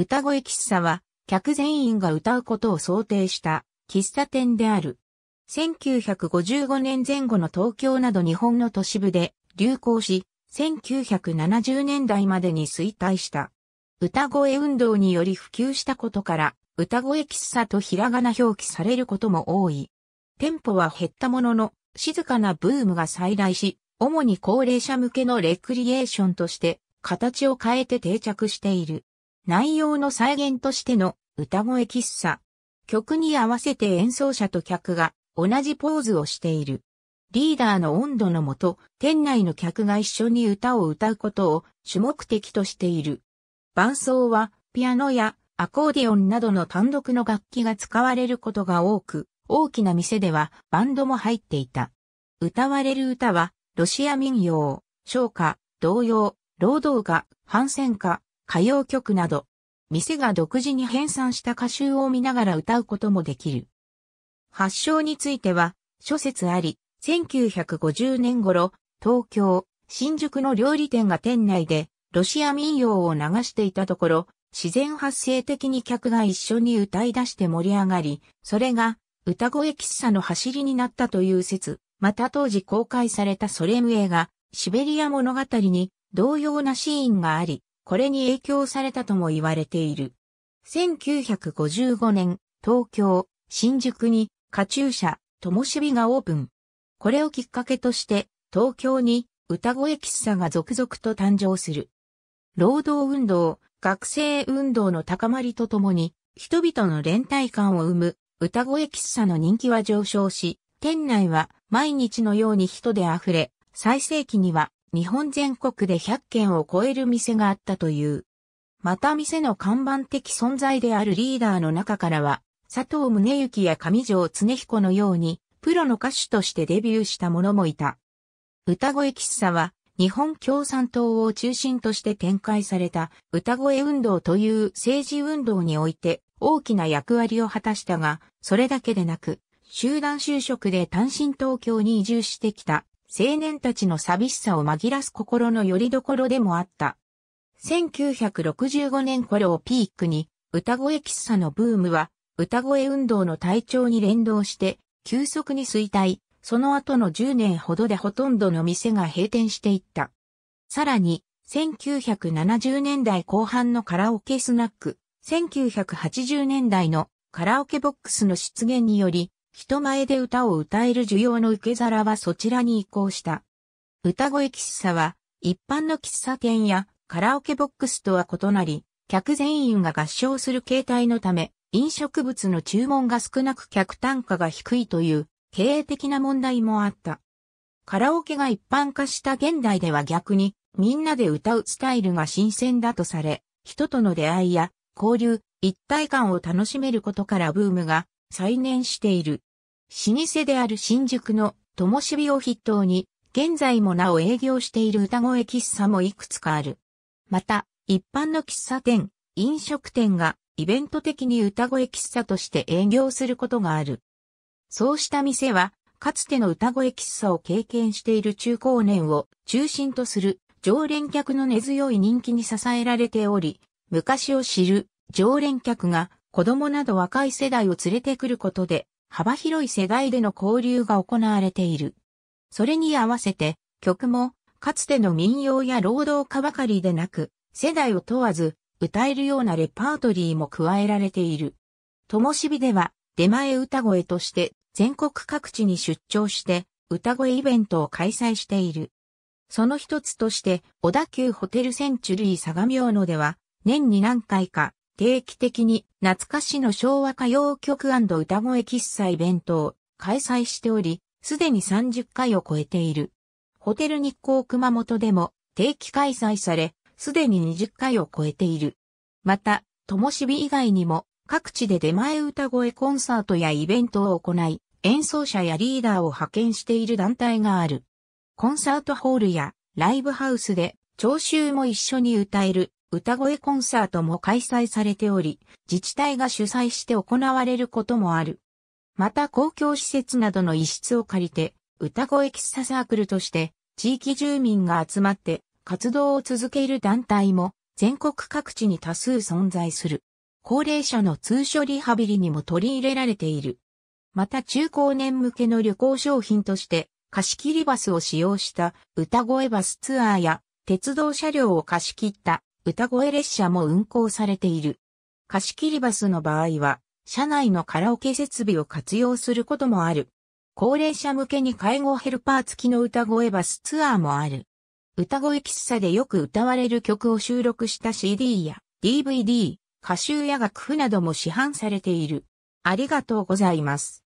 歌声喫茶は、客全員が歌うことを想定した喫茶店である。1955年前後の東京など日本の都市部で流行し、1970年代までに衰退した。歌声運動により普及したことから、歌声喫茶とひらがな表記されることも多い。店舗は減ったものの、静かなブームが再来し、主に高齢者向けのレクリエーションとして、形を変えて定着している。内容の再現としての歌声喫茶。曲に合わせて演奏者と客が同じポーズをしている。リーダーの温度のもと、店内の客が一緒に歌を歌うことを主目的としている。伴奏はピアノやアコーディオンなどの単独の楽器が使われることが多く、大きな店ではバンドも入っていた。歌われる歌は、ロシア民謡、唱歌、童謡、労働歌、反戦歌、歌謡曲など、店が独自に編纂した歌集を見ながら歌うこともできる。発祥については、諸説あり、1950年頃、東京、新宿の料理店が店内で、ロシア民謡を流していたところ、自然発生的に客が一緒に歌い出して盛り上がり、それが歌声喫茶の走りになったという説、また当時公開されたソレム映画、シベリア物語に同様なシーンがあり、これに影響されたとも言われている。1955年、東京、新宿に、カチューシャ、ともしびがオープン。これをきっかけとして、東京に、歌声喫茶が続々と誕生する。労働運動、学生運動の高まりとともに、人々の連帯感を生む、歌声喫茶の人気は上昇し、店内は毎日のように人で溢れ、最盛期には日本全国で100件を超える店があったという。また店の看板的存在であるリーダーの中からは、佐藤宗幸や上条恒彦のように、プロの歌手としてデビューした者もいた。歌声喫茶は、日本共産党を中心として展開された歌声運動という政治運動において大きな役割を果たしたが、それだけでなく、集団就職で単身東京に移住してきた青年たちの寂しさを紛らす心の拠り所でもあった。1965年頃をピークに、歌声喫茶のブームは、歌声運動の体調に連動して、急速に衰退、その後の10年ほどでほとんどの店が閉店していった。さらに、1970年代後半のカラオケスナック、1980年代のカラオケボックスの出現により、人前で歌を歌える需要の受け皿はそちらに移行した。歌声喫茶は、一般の喫茶店やカラオケボックスとは異なり、客全員が合唱する形態のため、飲食物の注文が少なく客単価が低いという経営的な問題もあった。カラオケが一般化した現代では逆に、みんなで歌うスタイルが新鮮だとされ、人との出会いや交流、一体感を楽しめることからブームが再燃している。老舗である新宿の灯火を筆頭に、現在もなお営業している歌声喫茶もいくつかある。また、一般の喫茶店、飲食店がイベント的に歌声喫茶として営業することがある。そうした店は、かつての歌声喫茶を経験している中高年を中心とする常連客の根強い人気に支えられており、昔を知る常連客が子供など若い世代を連れてくることで、幅広い世代での交流が行われている。それに合わせて、曲も、かつての民謡や労働家ばかりでなく、世代を問わず、歌えるようなレパートリーも加えられている。ともしびでは、出前歌声として、全国各地に出張して、歌声イベントを開催している。その一つとして、小田急ホテルセンチュリー相模大野では、年に何回か、定期的に懐かしの昭和歌謡曲歌声喫茶イベントを開催しており、すでに30回を超えている。ホテル日光熊本でも定期開催され、すでに20回を超えている。また、ともしび以外にも各地で出前歌声コンサートやイベントを行い、演奏者やリーダーを派遣している団体がある。コンサートホールやライブハウスで聴衆も一緒に歌える歌声コンサートも開催されており、自治体が主催して行われることもある。また公共施設などの一室を借りて、歌声喫茶サークルとして、地域住民が集まって活動を続ける団体も全国各地に多数存在する。高齢者の通所リハビリにも取り入れられている。また中高年向けの旅行商品として貸し切りバスを使用した歌声バスツアーや鉄道車両を貸し切った歌声列車も運行されている。貸し切りバスの場合は、車内のカラオケ設備を活用することもある。高齢者向けに介護ヘルパー付きの歌声バスツアーもある。歌声喫茶でよく歌われる曲を収録した CD や DVD、歌集や楽譜なども市販されている。ありがとうございます。